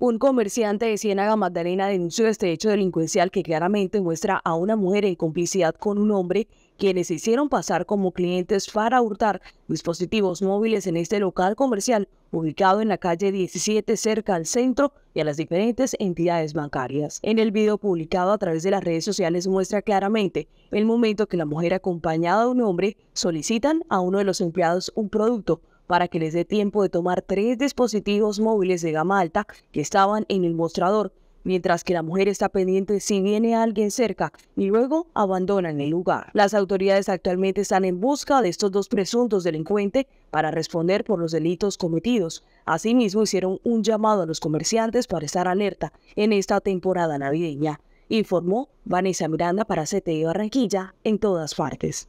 Un comerciante de Ciénaga Magdalena denunció este hecho delincuencial que claramente muestra a una mujer en complicidad con un hombre quienes se hicieron pasar como clientes para hurtar dispositivos móviles en este local comercial ubicado en la calle 17 cerca al centro y a las diferentes entidades bancarias. En el video publicado a través de las redes sociales muestra claramente el momento que la mujer acompañada de un hombre solicitan a uno de los empleados un producto para que les dé tiempo de tomar tres dispositivos móviles de gama alta que estaban en el mostrador, mientras que la mujer está pendiente si viene alguien cerca y luego abandonan el lugar. Las autoridades actualmente están en busca de estos dos presuntos delincuentes para responder por los delitos cometidos. Asimismo, hicieron un llamado a los comerciantes para estar alerta en esta temporada navideña informó Vanessa Miranda para CTI Barranquilla en todas partes.